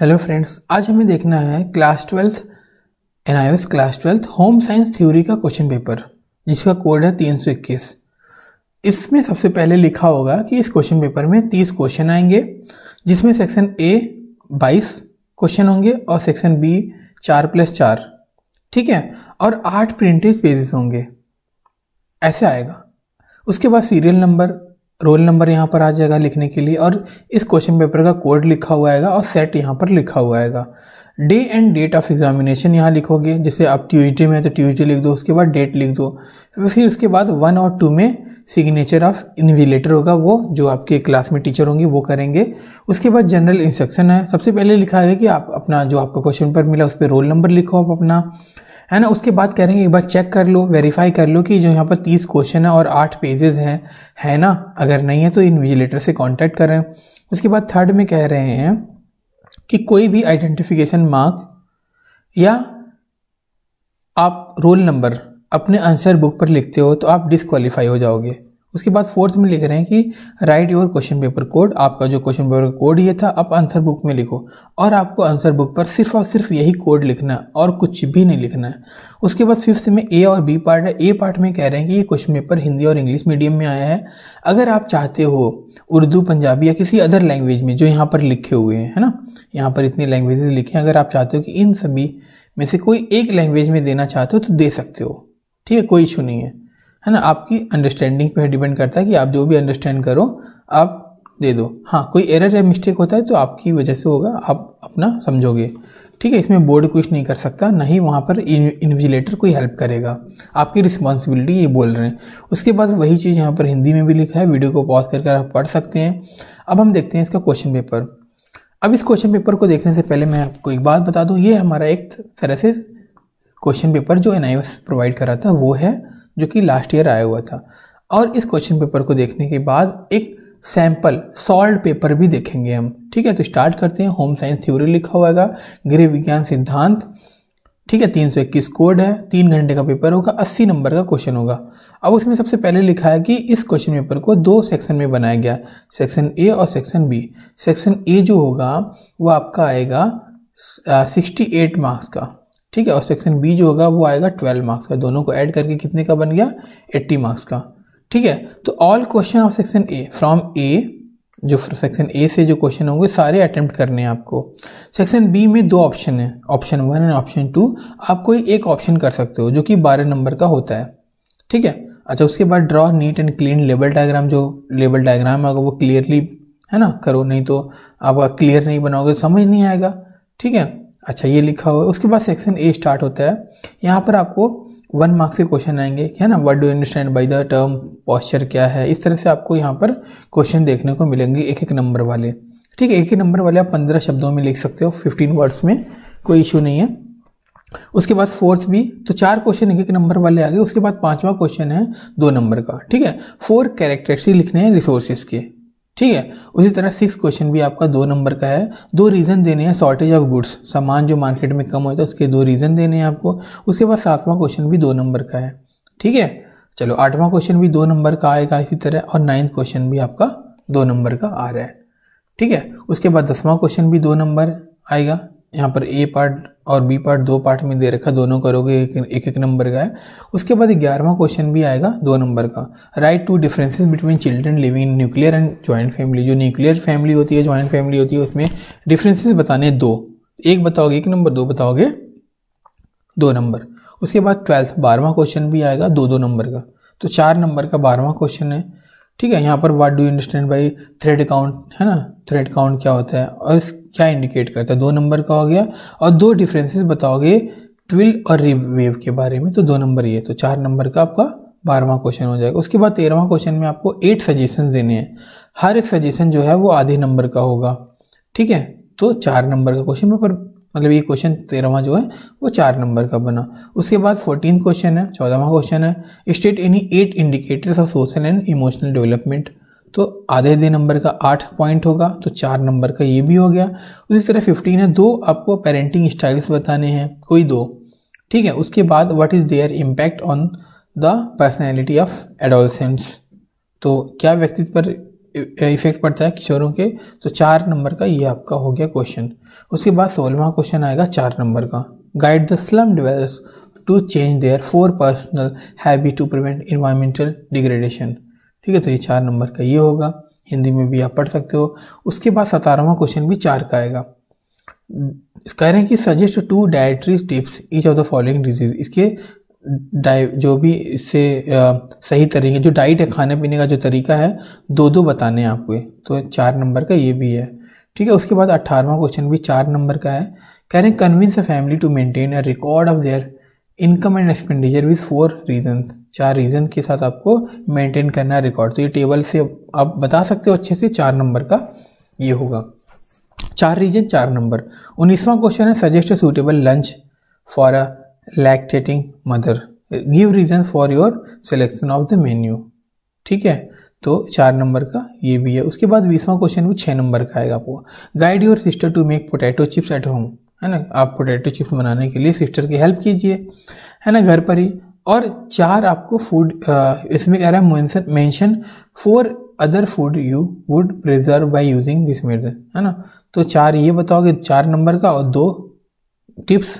hello friends आज हमें देखना है class twelfth N I class twelfth home science theory का क्वेश्चन पेपर जिसका कोड है तीन सौ इक्कीस इसमें सबसे पहले लिखा होगा कि इस क्वेश्चन पेपर में तीस क्वेश्चन आएंगे जिसमें सेक्शन ए बाईस क्वेश्चन होंगे और सेक्शन बी चार प्लस चार ठीक है और आठ प्रिंटेज पेजेस होंगे ऐसे आएगा उसके बाद सीरियल नंबर रोल नंबर यहाँ पर आ जाएगा लिखने के लिए और इस क्वेश्चन पेपर का कोड लिखा हुआ आएगा और सेट यहाँ पर लिखा हुआ आएगा day and date of examination यहाँ लिखोगे जैसे आप ट्यूजडे में है तो ट्यूजडे लिख दो उसके बाद डेट लिख दो फिर उसके बाद वन और टू में सिग्नेचर ऑफ इन्विलेटर होगा वो जो आपके क्लास में टीचर होंगे वो करेंगे उसके बाद जनरल इंस्ट्रक्शन है सबसे पहले लिखा है कि आप अपना जो आपका क्वेश्चन पेपर मिला उस पर रोल नंबर लिखो आप अपना है ना उसके बाद कह रहे हैं एक बार चेक कर लो वेरीफाई कर लो कि जो यहाँ पर तीस क्वेश्चन है और आठ पेजेज़ हैं है ना अगर नहीं है तो इन विजिलेटर से कॉन्टैक्ट करें उसके बाद थर्ड में कह रहे हैं कि कोई भी आइडेंटिफिकेशन मार्क या आप रोल नंबर अपने आंसर बुक पर लिखते हो तो आप डिसक्वालीफाई हो जाओगे उसके बाद फोर्थ में लिख रहे हैं कि write your question paper code आपका जो क्वेश्चन पेपर कोड ये था आप आंसर बुक में लिखो और आपको आंसर बुक पर सिर्फ और सिर्फ यही कोड लिखना है और कुछ भी नहीं लिखना है उसके बाद फिफ्थ में ए और बी पार्ट है ए पार्ट में कह रहे हैं कि ये क्वेश्चन पेपर हिंदी और इंग्लिश मीडियम में आया है अगर आप चाहते हो उर्दू पंजाबी या किसी अदर लैंग्वेज में जो यहाँ पर लिखे हुए हैं है ना यहाँ पर इतनी लैंग्वेजेस लिखे हैं अगर आप चाहते हो कि इन सभी में से कोई एक लैंग्वेज में देना चाहते हो तो दे सकते हो ठीक है कोई इशू नहीं है है ना आपकी अंडरस्टैंडिंग पे डिपेंड करता है कि आप जो भी अंडरस्टैंड करो आप दे दो हाँ कोई एरर या मिस्टेक होता है तो आपकी वजह से होगा आप अपना समझोगे ठीक है इसमें बोर्ड कुछ नहीं कर सकता ना ही वहाँ पर इन्विजिलेटर कोई हेल्प करेगा आपकी रिस्पॉन्सिबिलिटी ये बोल रहे हैं उसके बाद वही चीज़ यहाँ पर हिंदी में भी लिखा है वीडियो को पॉज करके आप पढ़ सकते हैं अब हम देखते हैं इसका क्वेश्चन पेपर अब इस क्वेश्चन पेपर को देखने से पहले मैं आपको एक बात बता दूँ ये हमारा एक तरह से क्वेश्चन पेपर जो एन प्रोवाइड कर रहा था वो है जो कि लास्ट ईयर आया हुआ था और इस क्वेश्चन पेपर को देखने के बाद एक सैंपल सॉल्ट पेपर भी देखेंगे हम ठीक है तो स्टार्ट करते हैं होम साइंस थ्योरी लिखा हुआ गृह विज्ञान सिद्धांत ठीक है तीन सौ इक्कीस कोड है तीन घंटे का पेपर होगा अस्सी नंबर का क्वेश्चन होगा अब उसमें सबसे पहले लिखा है कि इस क्वेश्चन पेपर को दो सेक्शन में बनाया गया सेक्शन ए और सेक्शन बी सेक्शन ए जो होगा वो आपका आएगा सिक्सटी एट मार्क्स का ठीक है और सेक्शन बी जो होगा वो आएगा ट्वेल्व मार्क्स का दोनों को ऐड करके कितने का बन गया एट्टी मार्क्स का ठीक है तो all question of section A from A जो सेक्शन ए से जो क्वेश्चन होंगे सारे अटैम्प्ट करने हैं आपको सेक्शन बी में दो ऑप्शन है option one and option two आप कोई एक ऑप्शन कर सकते हो जो कि बारह नंबर का होता है ठीक है अच्छा उसके बाद draw neat and clean label diagram जो लेबल डायग्राम है वो क्लियरली है ना करो नहीं तो आपका क्लियर नहीं बनाओगे समझ नहीं आएगा ठीक है अच्छा ये लिखा हुआ है उसके बाद सेक्शन ए स्टार्ट होता है यहाँ पर आपको वन मार्क्स के क्वेश्चन आएंगे है ना what do understand by the term posture क्या है इस तरह से आपको यहाँ पर क्वेश्चन देखने को मिलेंगे एक एक नंबर वाले ठीक है एक ही नंबर वाले आप पंद्रह शब्दों में लिख सकते हो फिफ्टीन वर्ड्स में कोई इशू नहीं है उसके बाद फोर्थ भी तो चार क्वेश्चन एक एक नंबर वाले आ गए उसके बाद पांचवा क्वेश्चन है दो नंबर का ठीक है फोर कैरेक्टरिस्टिक लिखने हैं रिसोर्सेज के ठीक है उसी तरह सिक्स क्वेश्चन भी आपका दो नंबर का है दो रीज़न देने हैं शॉर्टेज ऑफ गुड्स सामान जो मार्केट में कम होता है उसके दो रीज़न देने हैं आपको उसके बाद सातवां क्वेश्चन भी दो नंबर का है ठीक है चलो आठवां क्वेश्चन भी दो नंबर का आएगा इसी तरह और नाइन्थ क्वेश्चन भी आपका दो नंबर का आ रहा है ठीक है उसके बाद दसवां क्वेश्चन भी दो नंबर आएगा यहाँ पर ए पार्ट और बी पार्ट दो पार्ट में दे रखा दोनों करोगे एक एक, एक नंबर का है उसके बाद ग्यारहवा क्वेश्चन भी आएगा दो नंबर का write two differences between children living in nuclear and joint family जो न्यूक्लियर फैमिली होती है जॉइंट फैमिली होती है उसमें डिफरेंसेज बताने दो एक बताओगे एक नंबर दो बताओगे दो नंबर उसके बाद ट्वेल्थ बारहवा क्वेश्चन भी आएगा दो दो नंबर का तो चार नंबर का बारहवा क्वेश्चन है ठीक है यहाँ पर what do understand by thread count है ना थ्रेड काउंट क्या होता है और इस क्या इंडिकेट करता है दो नंबर का हो गया और दो डिफरेंसेस बताओगे ट्विल और वेव के बारे में तो दो नंबर ये तो चार नंबर का आपका बारहवा क्वेश्चन हो जाएगा उसके बाद तेरहवा क्वेश्चन में आपको एट सजेशन देने हैं हर एक सजेशन जो है वो आधे नंबर का होगा ठीक है तो चार नंबर का क्वेश्चन पर मतलब ये क्वेश्चन तेरहवा जो है वो चार नंबर का बना उसके बाद फोर्टीन क्वेश्चन है चौदहवा क्वेश्चन है state any eight indicators of social and emotional development तो आधे आधे नंबर का आठ पॉइंट होगा तो चार नंबर का ये भी हो गया उसी तरह फिफ्टीन है दो आपको पेरेंटिंग स्टाइल्स बताने हैं कोई दो ठीक है उसके बाद what is their impact on the personality of adolescents तो क्या व्यक्तित्व पर इफेक्ट पड़ता है किशोरों के तो चार नंबर का ये आपका हो गया क्वेश्चन उसके बाद सोलहवा क्वेश्चन आएगा चार नंबर का guide the slum dwellers to change their four personal habit to prevent environmental degradation ठीक है तो ये चार नंबर का ये होगा हिंदी में भी आप पढ़ सकते हो उसके बाद सतारहवा क्वेश्चन भी चार का आएगा कह रहे हैं कि suggest two dietary tips each of the following disease इसके डाय जो भी इससे सही तरीके जो डाइट है खाने पीने का जो तरीका है दो दो बताने हैं आपको तो चार नंबर का ये भी है ठीक है उसके बाद अट्ठारहवा क्वेश्चन भी चार नंबर का है कह रहे हैं convince a family to maintain a record of their income and expenditure with four reason चार रीजन के साथ आपको मेंटेन करना है रिकॉर्ड तो ये टेबल से आप बता सकते हो अच्छे से चार नंबर का ये होगा चार रीजन चार नंबर उन्नीसवां क्वेश्चन है suggest a lunch for a lactating mother give reason for your selection of the menu ठीक है तो चार नंबर का ये भी है उसके बाद बीसवां क्वेश्चन भी छः नंबर का आएगा आपको guide your sister to make potato chips at home है ना आप पोटैटो चिप्स बनाने के लिए सिस्टर की हेल्प कीजिए है ना घर पर ही और चार आपको फूड इसमें कह रहा है mention four other food you would preserve by using this method है ना तो चार ये बताओगे चार नंबर का और दो टिप्स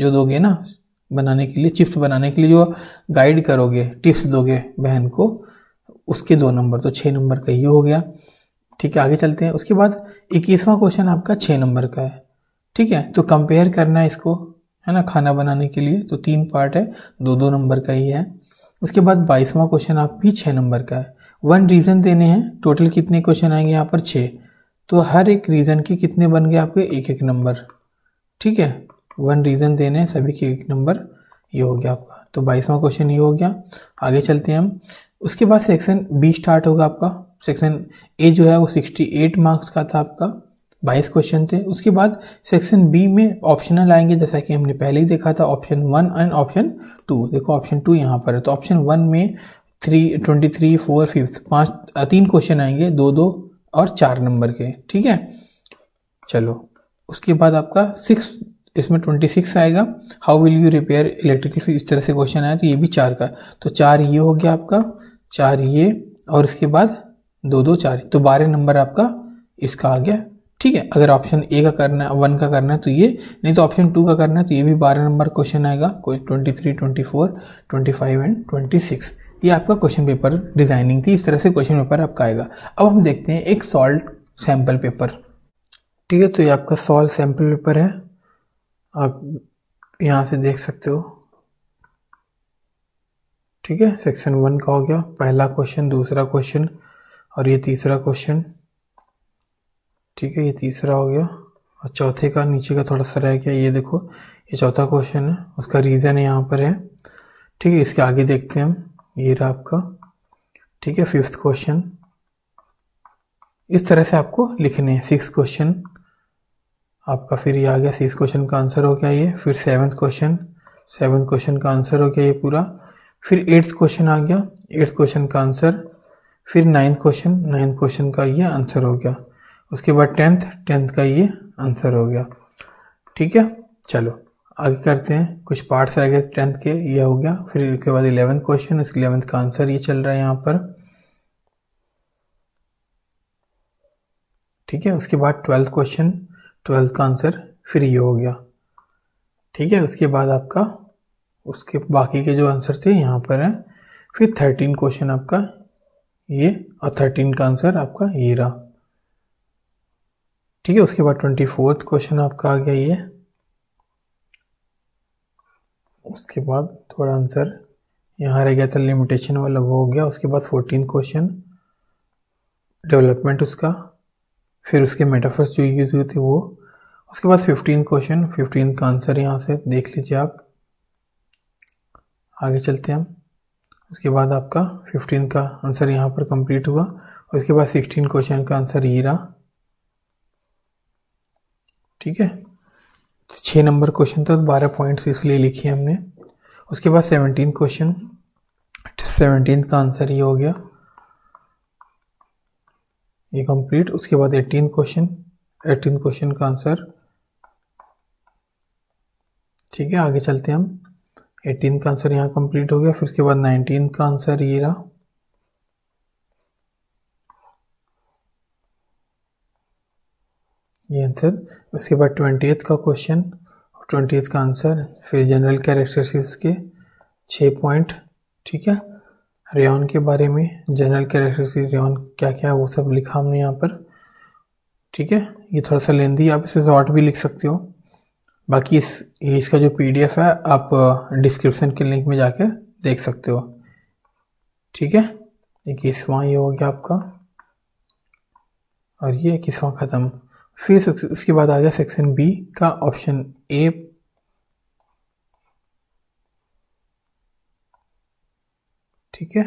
जो दोगे ना बनाने के लिए चिप्स बनाने के लिए जो गाइड करोगे टिप्स दोगे बहन को उसके दो नंबर तो छः नंबर का ये हो गया ठीक है आगे चलते हैं उसके बाद इक्कीसवां क्वेश्चन आपका छः नंबर का है ठीक है तो कंपेयर करना है इसको है ना खाना बनाने के लिए तो तीन पार्ट है दो दो नंबर का ही है उसके बाद बाईसवां क्वेश्चन आप भी छः नंबर का है वन रीज़न देने हैं टोटल कितने क्वेश्चन आएंगे यहाँ पर छः तो हर एक रीज़न के कितने बन गए आपके एक एक नंबर ठीक है वन रीज़न देने हैं सभी के एक नंबर ये हो गया आपका तो बाईसवां क्वेश्चन ये हो गया आगे चलते हैं हम उसके बाद सेक्शन बी स्टार्ट होगा आपका सेक्शन ए जो है वो सिक्सटी एट मार्क्स का था आपका बाईस क्वेश्चन थे उसके बाद सेक्शन बी में ऑप्शनल आएंगे जैसा कि हमने पहले ही देखा था option one and option two देखो ऑप्शन टू यहाँ पर है तो ऑप्शन वन में three twenty three four fifth पाँच तीन क्वेश्चन आएंगे दो दो और चार नंबर के ठीक है चलो उसके बाद आपका सिक्स इसमें ट्वेंटी सिक्स आएगा how will you repair electrical इस तरह से क्वेश्चन आया तो ये भी चार का तो चार ये हो गया आपका चार ये और इसके बाद दो दो चार तो बारह नंबर आपका इसका आ गया ठीक है अगर ऑप्शन ए का करना है वन का करना है तो ये नहीं तो ऑप्शन टू का करना है तो ये भी बारह नंबर क्वेश्चन आएगा कोई twenty three twenty four twenty five and twenty six ये आपका क्वेश्चन पेपर डिज़ाइनिंग थी इस तरह से क्वेश्चन पेपर आपका आएगा अब हम देखते हैं एक सॉल्ट सैम्पल पेपर ठीक है तो ये आपका सॉल्ट सैम्पल पेपर है आप यहाँ से देख सकते हो ठीक है सेक्शन वन का हो गया पहला क्वेश्चन दूसरा क्वेश्चन और ये तीसरा क्वेश्चन ठीक है ये तीसरा हो गया और चौथे का नीचे का थोड़ा सा रह गया ये देखो ये चौथा क्वेश्चन है उसका रीज़न यहाँ पर है ठीक है इसके आगे देखते हैं हम ये रहा आपका ठीक है फिफ्थ क्वेश्चन इस तरह से आपको लिखने हैं सिक्स क्वेश्चन आपका फिर ये आ गया सिक्स क्वेश्चन का आंसर हो गया ये फिर सेवन्थ क्वेश्चन सेवन्थ क्वेश्चन का आंसर हो गया ये पूरा फिर एट्थ क्वेश्चन आ गया एट्थ क्वेश्चन का आंसर फिर नाइन्थ क्वेश्चन नाइन्थ क्वेश्चन का ये आंसर हो गया उसके बाद टेंथ टेंथ का ये आंसर हो गया ठीक है चलो आगे करते हैं कुछ पार्ट्स रह गए टेंथ के ये हो गया फिर उसके बाद इलेवेंथ क्वेश्चन उसके इलेवेंथ का आंसर ये चल रहा है यहाँ पर ठीक है उसके बाद ट्वेल्थ क्वेश्चन ट्वेल्थ का आंसर फिर ये हो गया ठीक है उसके बाद आपका उसके बाकी के जो आंसर थे यहाँ पर हैं फिर थर्टीन क्वेश्चन आपका ये और थर्टीन का आंसर आपका ये रहा ठीक है उसके बाद ट्वेंटी फोर्थ क्वेश्चन आपका आ गया ये उसके बाद थोड़ा आंसर यहाँ रह गया था लिमिटेशन वाला वो हो गया उसके बाद फोर्टीन क्वेश्चन डेवलपमेंट उसका फिर उसके मेटाफर्स जो यूज़ हुए थे वो उसके बाद फिफ्टीन क्वेश्चन फिफ्टीन का आंसर यहाँ से देख लीजिए आप आगे चलते हैं हम उसके बाद आपका फिफ्टीन का आंसर यहाँ पर कंप्लीट हुआ उसके बाद सिक्सटीन क्वेश्चन का आंसर ये रहा ठीक है छः नंबर क्वेश्चन था तो बारह पॉइंट्स इसलिए लिखी हमने उसके बाद सेवनटीन क्वेश्चन सेवनटीन का आंसर ये हो गया ये कंप्लीट उसके बाद एटीन क्वेश्चन एटीन क्वेश्चन का आंसर ठीक है आगे चलते हैं हम एटीन का आंसर यहाँ कंप्लीट हो गया फिर उसके बाद नाइनटीन का आंसर ये रहा ये आंसर उसके बाद एथ का क्वेश्चन एथ का आंसर फिर जनरल कैरेक्टरिस्टिक्स के छः पॉइंट ठीक है रेन के बारे में जनरल से रेन क्या क्या है वो सब लिखा हमने यहाँ पर ठीक है ये थोड़ा सा लेंदी आप इसे शॉर्ट भी लिख सकते हो बाकी इस ये इसका जो एफ है आप डिस्क्रिप्शन के लिंक में जाके देख सकते हो ठीक है इसवा ये हो गया आपका और ये इक्कीसवां ख़त्म फिर इसके बाद आ जाए सेक्शन बी का ऑप्शन ए ठीक है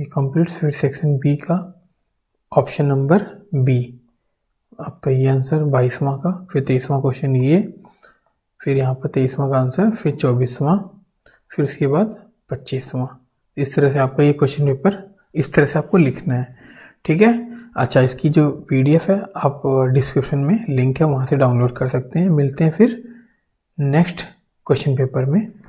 ये कंप्लीट फिर सेक्शन बी का ऑप्शन नंबर बी आपका ये आंसर बाईसवां का फिर तेईसवां क्वेश्चन ये फिर यहाँ पर तेईसवां का आंसर फिर चौबीसवां फिर उसके बाद पच्चीसवां इस तरह से आपका ये क्वेश्चन पेपर इस तरह से आपको लिखना है ठीक है अच्छा इसकी जो पीडीएफ है आप डिस्क्रिप्शन में लिंक है वहाँ से डाउनलोड कर सकते हैं मिलते हैं फिर नेक्स्ट क्वेश्चन पेपर में